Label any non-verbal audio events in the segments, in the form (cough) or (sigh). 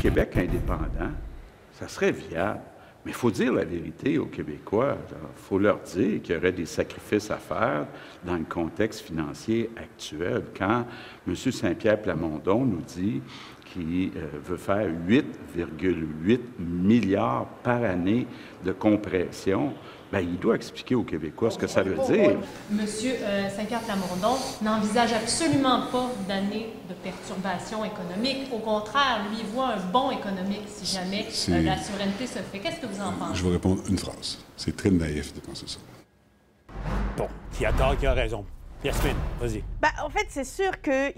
Québec indépendant, ça serait viable. Mais il faut dire la vérité aux Québécois. Il faut leur dire qu'il y aurait des sacrifices à faire dans le contexte financier actuel. Quand M. Saint-Pierre Plamondon nous dit qui euh, veut faire 8,8 milliards par année de compression, bien, il doit expliquer aux Québécois ce que ça veut dire. Monsieur euh, Saint-Pierre-Plamondon n'envisage absolument pas d'année de perturbation économique. Au contraire, lui, voit un bon économique si jamais euh, la souveraineté se fait. Qu'est-ce que vous en pensez? Je vais répondre une phrase. C'est très naïf de penser ça. Bon, qui a tort, qui a raison. Yasmine, vas-y. Ben, en fait, c'est sûr qu'il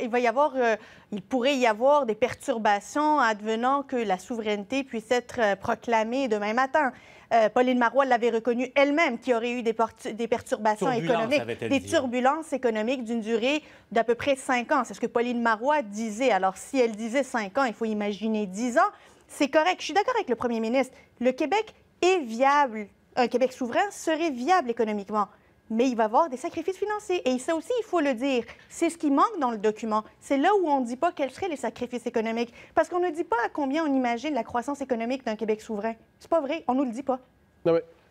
il va y avoir, euh, il pourrait y avoir des perturbations advenant que la souveraineté puisse être euh, proclamée demain matin. Euh, Pauline Marois l'avait reconnu elle-même, qu'il y aurait eu des, perturbations économiques, des turbulences économiques d'une durée d'à peu près cinq ans. C'est ce que Pauline Marois disait. Alors, si elle disait cinq ans, il faut imaginer dix ans. C'est correct. Je suis d'accord avec le premier ministre. Le Québec est viable. Un Québec souverain serait viable économiquement mais il va y avoir des sacrifices financiers. Et ça aussi, il faut le dire. C'est ce qui manque dans le document. C'est là où on ne dit pas quels seraient les sacrifices économiques. Parce qu'on ne dit pas à combien on imagine la croissance économique d'un Québec souverain. C'est pas vrai. On ne nous le dit pas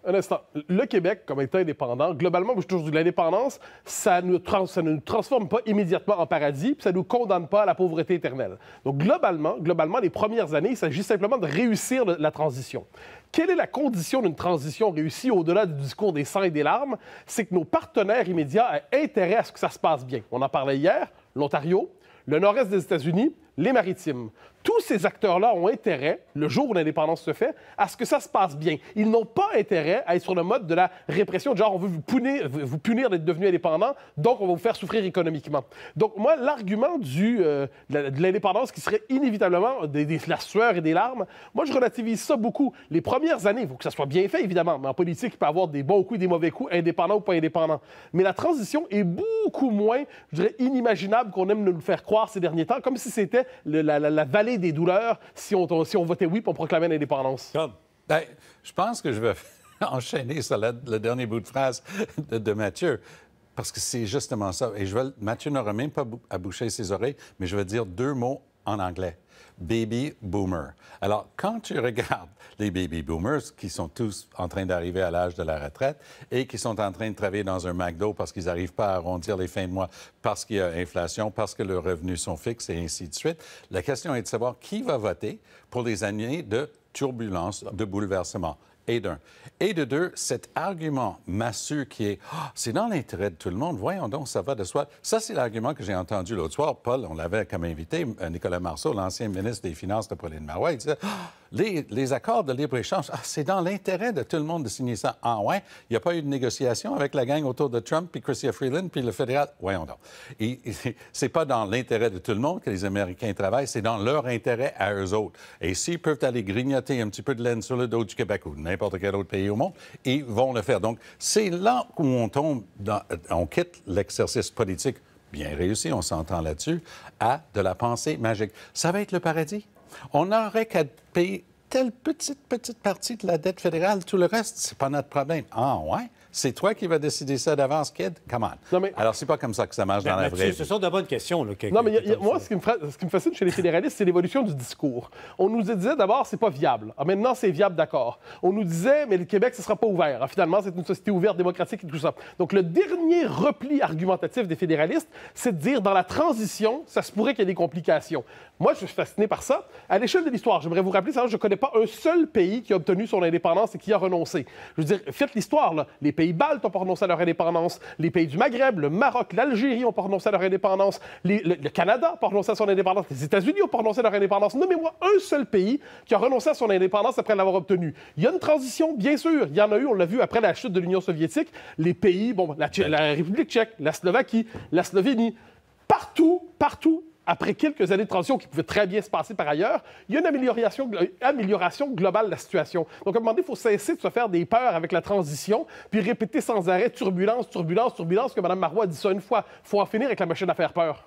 un instant. Le Québec, comme État indépendant, globalement, je toujours de l'indépendance, ça, ne nous transforme pas immédiatement en paradis, ça ne nous condamne pas à la pauvreté éternelle. Donc, globalement, globalement, les premières années, il s'agit simplement de réussir la transition. Quelle est la condition d'une transition réussie au-delà du discours des sangs et des larmes? C'est que nos partenaires immédiats aient intérêt à ce que ça se passe bien. On en parlait hier, l'Ontario, le nord-est des États-Unis, les maritimes tous ces acteurs-là ont intérêt, le jour où l'indépendance se fait, à ce que ça se passe bien. Ils n'ont pas intérêt à être sur le mode de la répression, genre on veut vous punir, vous punir d'être devenu indépendant, donc on va vous faire souffrir économiquement. Donc moi, l'argument euh, de l'indépendance qui serait inévitablement des, la sueur et des larmes, moi je relativise ça beaucoup. Les premières années, il faut que ça soit bien fait évidemment, mais en politique, il peut y avoir des bons coups et des mauvais coups, indépendants ou pas indépendants. Mais la transition est beaucoup moins, je dirais, inimaginable qu'on aime nous le faire croire ces derniers temps, comme si c'était la, la, la des douleurs si on, si on votait oui pour proclamer l'indépendance? Ben, je pense que je vais (laughs) enchaîner sur le dernier bout de phrase de, Mathieu. Parce que c'est justement ça. Et je Mathieu n'aura même pas à boucher ses oreilles, mais je vais dire deux mots en anglais baby boomer. Alors, quand tu regardes les baby boomers, qui sont tous en train d'arriver à l'âge de la retraite et qui sont en train de travailler dans un McDo parce qu'ils n'arrivent pas à arrondir les fins de mois, parce qu'il y a inflation, parce que leurs revenus sont fixes et ainsi de suite, la question est de savoir qui va voter pour des années de turbulence, de bouleversement et d'un. Et de deux, cet argument massue qui est ah, c'est dans l'intérêt de tout le monde, voyons donc, ça va de soi. Ça, c'est l'argument que j'ai entendu l'autre soir. Paul, on l'avait comme invité, euh, Nicolas Marceau, l'ancien ministre des Finances de Pauline Marois, il disait ah, les, accords de libre-échange, ah, c'est dans l'intérêt de tout le monde de signer ça. Ah ouais, il n'y a pas eu de négociation avec la gang autour de Trump, puis Chrystia Freeland, puis le fédéral. Voyons donc. Et, n'est (laughs) c'est pas dans l'intérêt de tout le monde que les Américains travaillent, c'est dans leur intérêt à eux autres. Et s'ils peuvent aller grignoter un petit peu de laine sur le dos du Québec ou n'importe quel autre pays au monde, ils vont le faire. Donc, c'est là où tombe, dans, euh, on quitte l'exercice politique bien réussi, on s'entend là-dessus, à de la pensée magique. Ça va être le paradis? On qu'à payer telle petite, petite partie de la dette fédérale. Tout le reste, c'est pas notre problème. Ah, ouais? C'est toi qui vas décider ça d'avance, kid? Come on. Alors, c'est pas comme ça que ça marche dans la vraie vie. Ce sont de bonnes questions. Là, non, mais moi, ce qui, me fascine chez les fédéralistes, c'est l'évolution du discours. On nous disait d'abord, c'est pas viable. Ah, maintenant, c'est viable, d'accord. On nous disait, mais le Québec, ce sera pas ouvert. Ah, finalement, c'est une société ouverte, démocratique et tout ça. Donc, le dernier repli argumentatif des fédéralistes, c'est de dire, dans la transition, ça se pourrait qu'il y ait des complications. Moi, je suis fasciné par ça. À l'échelle de l'histoire, j'aimerais vous rappeler, ça, je ne connais pas un seul pays qui a obtenu son indépendance et qui a renoncé. Je veux dire, faites l'histoire, Les pays pays baltes ont prononcé leur indépendance, les pays du Maghreb, le Maroc, l'Algérie ont prononcé leur indépendance, le, Canada a prononcé son indépendance, les États-Unis ont prononcé leur indépendance. Nommez-moi un seul pays qui a renoncé à son indépendance après l'avoir obtenue. Il y a une transition, bien sûr. Il y en a eu, on l'a vu après la chute de l'Union soviétique. Les pays, bon, la, la République tchèque, la Slovaquie, la Slovénie, partout, partout, après quelques années de transition qui pouvait très bien se passer par ailleurs, il y a une amélioration, amélioration globale de la situation. Donc, à un moment donné, il faut cesser de se faire des peurs avec la transition, puis répéter sans arrêt turbulence, turbulence, turbulence, que Mme Marois a dit ça une fois. Il faut en finir avec la machine à faire peur.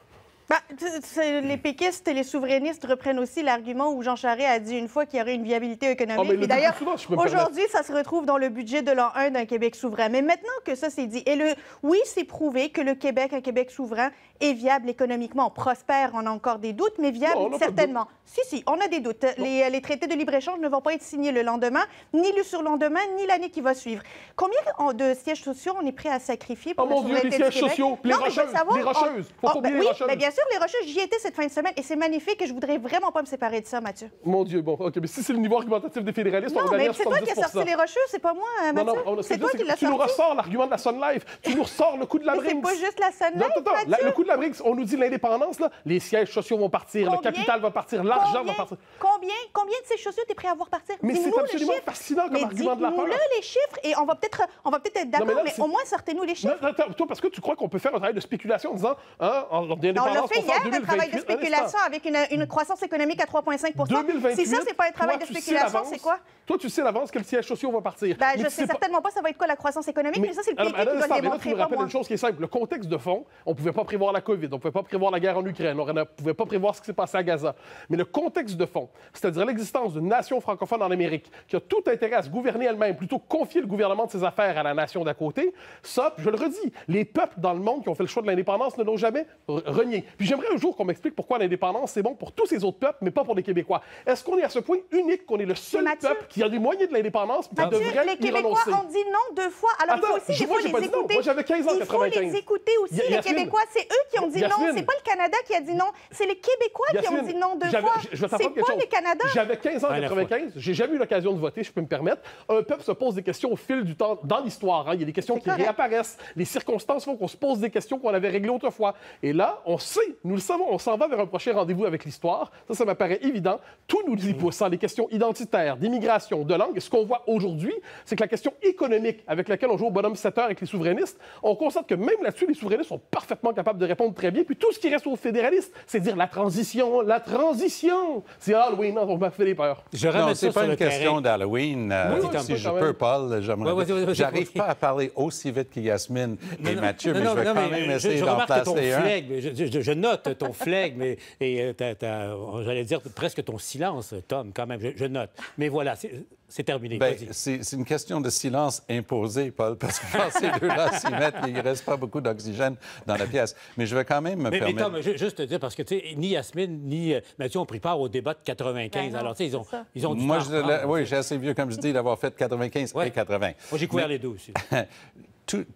Ben, les péquistes et les souverainistes reprennent aussi l'argument où Jean Charest a dit une fois qu'il y aurait une viabilité ah, économique. d'ailleurs, aujourd'hui, ça se retrouve dans le budget de l'an 1 d'un Québec souverain. Mais maintenant que ça s'est dit, et le... oui, c'est prouvé que le Québec, un Québec souverain, est viable économiquement. Prospère, on a encore des doutes, mais viable, certainement. Si, si, on a des doutes. Les, euh, les, traités de libre-échange ne vont pas être signés le lendemain, ni le surlendemain, ni l'année qui va suivre. Combien de oh, sièges sociaux on est prêt à sacrifier pour oh mon Dieu, les sièges sociaux, les non, racheuses, savoir, les oh, racheuses. Faut oh, ben oui, les bien sûr, les rocheuses, j'y étais cette fin de semaine et c'est magnifique et je voudrais vraiment pas me séparer de ça, Mathieu. Mon Dieu, bon, OK, mais si c'est le niveau argumentatif des fédéralistes, non, on mais c'est toi qui as sorti les racheuses, c'est pas moi, Mathieu. Hein, non, non, c'est toi qui l'as sorti. Tu nous ressors l'argument de la Sun Life, tu nous ressors le coup de la c'est pas juste la Sun Life, on nous dit l'indépendance, les sièges sociaux vont partir, le capital va partir, l'argent va partir. Combien, combien de sièges sociaux t'es prêt à voir partir? Mais c'est absolument fascinant comme mais argument de la peur. nous les chiffres, et on va peut-être peut être, d'accord, mais, au moins sortez-nous les chiffres. Non, toi, parce que tu crois qu'on peut faire un travail de spéculation en disant, hein, on a fait hier, un travail de spéculation avec une, une, croissance économique à 3,5 Si ça, c'est pas un travail de spéculation, c'est quoi? Toi, tu sais l'avance que les sièges sociaux vont partir. Ben, je sais certainement pas ça va être quoi la croissance économique, mais ça, c'est le pays qui va le démontrer. Je me rappelle une chose qui est simple. Le contexte de fond, on pouvait pas prévoir la COVID, on ne pouvait pas prévoir la guerre en Ukraine, on ne pouvait pas prévoir ce qui s'est passé à Gaza. Mais le contexte de fond, c'est-à-dire l'existence d'une nation francophone en Amérique qui a tout intérêt à se gouverner elle-même, plutôt confier le gouvernement de ses affaires à la nation d'à côté, ça, je le redis, les peuples dans le monde qui ont fait le choix de l'indépendance ne l'ont jamais renié. Puis j'aimerais un jour qu'on m'explique pourquoi l'indépendance, c'est bon pour tous ces autres peuples, mais pas pour les Québécois. Est-ce qu'on est à ce point unique qu'on est le seul peuple qui a des moyens de l'indépendance pour de devrait les Québécois ont dit non deux fois. Alors aussi j'ai les écouter. Moi, j'avais 15 ans, aussi, les Québécois. C'est qui ont dit non. C'est pas le Canada qui a dit non. C'est les Québécois qui ont dit non deux fois. C'est pas le Canada. J'avais 15 ans en 95. J'ai jamais eu l'occasion de voter, je peux me permettre. Un peuple se pose des questions au fil du temps dans l'histoire. Hein. Il y a des questions qui réapparaissent. Les circonstances font qu'on se pose des questions qu'on avait réglées autrefois. Et là, on sait, nous le savons, on s'en va vers un prochain rendez-vous avec l'histoire. Ça, ça m'apparaît évident. Tout nous y mm. sans hein, Les questions identitaires, d'immigration, de langue. Ce qu'on voit aujourd'hui, c'est que la question économique avec laquelle on joue au bonhomme 7 heures avec les souverainistes, on constate que même là-dessus, les souverainistes sont parfaitement capables de répondre très bien. Puis tout ce qui reste aux fédéralistes, c'est dire la transition, la transition. C'est Halloween, on m'a fait des peurs. Je non, c'est pas une question d'Halloween. Euh, si je peux, Paul, j'aimerais. J'arrive pas à parler aussi vite que Yasmine et Mathieu, mais je vais quand même essayer d'en placer un. Je, note ton flegme mais et euh, j'allais dire presque ton silence, Tom, quand même. Je, je note. Mais voilà, c'est terminé. Ben, c'est une question de silence imposé, Paul, parce que quand ces deux-là (laughs) s'y mettent, il ne reste pas beaucoup d'oxygène dans la pièce. Mais je vais quand même me mais, permettre... Mais Tom, juste te dire, parce que tu ni Yasmine ni euh, Mathieu ont pris part au débat de 95. Ben Alors, tu sais, ils ont, ils ont Moi, je, oui, j'ai assez vieux, comme je dis, d'avoir fait 95 et 80. Moi, j'ai couvert les deux aussi. (laughs)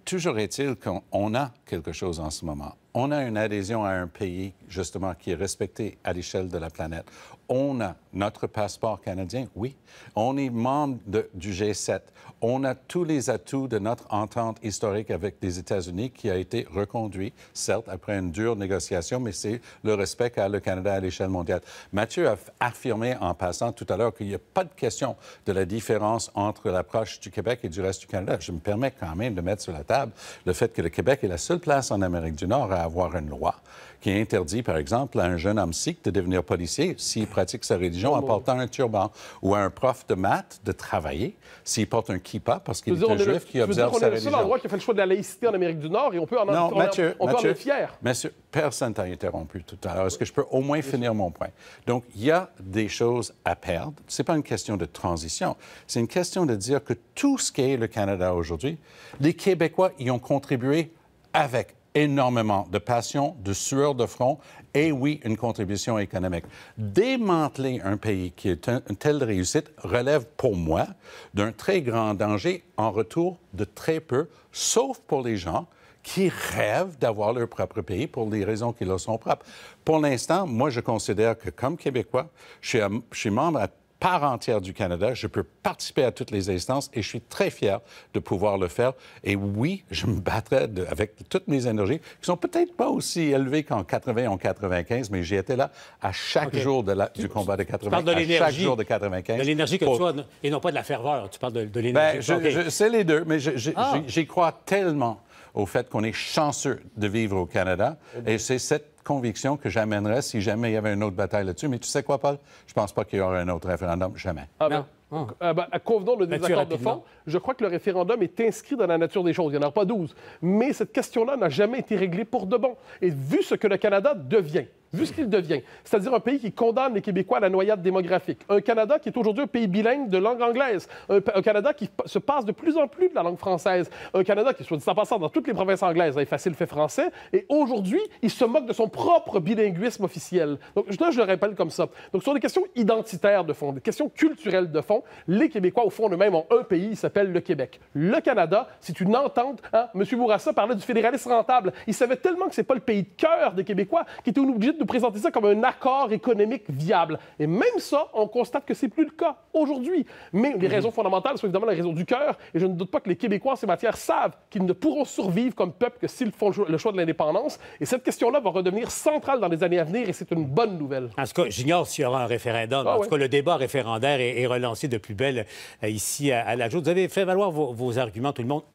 Toujours est-il qu'on a quelque chose en ce moment on a une adhésion à un pays, justement, qui est respecté à l'échelle de la planète. On a notre passeport canadien, oui. On est membre du G7. On a tous les atouts de notre entente historique avec les États-Unis qui a été reconduit, certes, après une dure négociation, mais c'est le respect qu'a le Canada à l'échelle mondiale. Mathieu a affirmé en passant tout à l'heure qu'il n'y a pas de question de la différence entre l'approche du Québec et du reste du Canada. Je me permets quand même de mettre sur la table le fait que le Québec est la seule place en Amérique du Nord à avoir une loi qui interdit, par exemple, à un jeune homme sikh de devenir policier s'il pratique sa religion en oh. portant un turban, ou à un prof de maths de travailler s'il porte un kippa parce qu'il est juif qui observe sa religion. le qui a fait le choix de la laïcité en Amérique du Nord et on peut en, non, Mathieu, Mathieu, en fier. Monsieur, personne t'a interrompu tout à l'heure. Est-ce que je peux au moins finir mon point? Donc, il y a des choses à perdre. C'est pas une question de transition. C'est une question de dire que tout ce qu'est le Canada aujourd'hui, les Québécois y ont contribué avec énormément de passion, de sueur de front et oui, une contribution économique. Démanteler un pays qui est une telle réussite relève pour moi d'un très grand danger en retour de très peu, sauf pour les gens qui rêvent d'avoir leur propre pays pour des raisons qui leur sont propres. Pour l'instant, moi, je considère que comme Québécois, je suis, je suis membre à part entière du Canada. Je peux participer à toutes les instances et je suis très fier de pouvoir le faire. Et oui, je me battrai avec toutes mes énergies, qui sont peut-être pas aussi élevées qu'en 80 ou 95, mais j'y étais là à chaque jour de la, du combat de 80, Tu de à chaque jour de 95. De l'énergie que tu as, et non pas de la ferveur. Tu parles de, de ben, l'énergie. C'est les deux, mais ah. j'y crois tellement au fait qu'on est chanceux de vivre au Canada. Et c'est cette conviction que j'amènerais si jamais il y avait une autre bataille là-dessus. Mais tu sais quoi, Paul? Je pense pas qu'il y aura un autre référendum, jamais. Ah ben, À ah. euh, ben, convenons le ben, désaccord de fond. Je crois que le référendum est inscrit dans la nature des choses. Il n'y en aura pas 12. Mais cette question-là n'a jamais été réglée pour de bon. Et vu ce que le Canada devient, vu ce qu'il devient, c'est-à-dire un pays qui condamne les Québécois à la noyade démographique, un Canada qui est aujourd'hui un pays bilingue de langue anglaise, un, Canada qui se passe de plus en plus de la langue française, un Canada qui, soit dit en passant, dans toutes les provinces anglaises, a effacé le fait français, et aujourd'hui, il se moque de son propre bilinguisme officiel. Donc, là, je le rappelle comme ça. Donc, sur des questions identitaires de fond, des questions culturelles de fond, les Québécois, au fond, eux-mêmes ont un pays, il s'appelle le Québec. Le Canada, c'est une entente. Hein. Monsieur M. Bourassa parlait du fédéralisme rentable. Il savait tellement que c'est pas le pays de cœur des Québécois qui était obligé de présenter ça comme un accord économique viable. Et même ça, on constate que c'est plus le cas aujourd'hui. Mais les raisons fondamentales sont évidemment les raisons du cœur, et je ne doute pas que les Québécois en ces matières savent qu'ils ne pourront survivre comme peuple que s'ils font le choix de l'indépendance. Et cette question-là va redevenir centrale dans les années à venir, et c'est une bonne nouvelle. En tout cas, j'ignore s'il y aura un référendum. Ah en tout cas, le débat référendaire est, relancé de plus belle euh, ici à, la Joute. Vous avez fait valoir vos arguments, tout le monde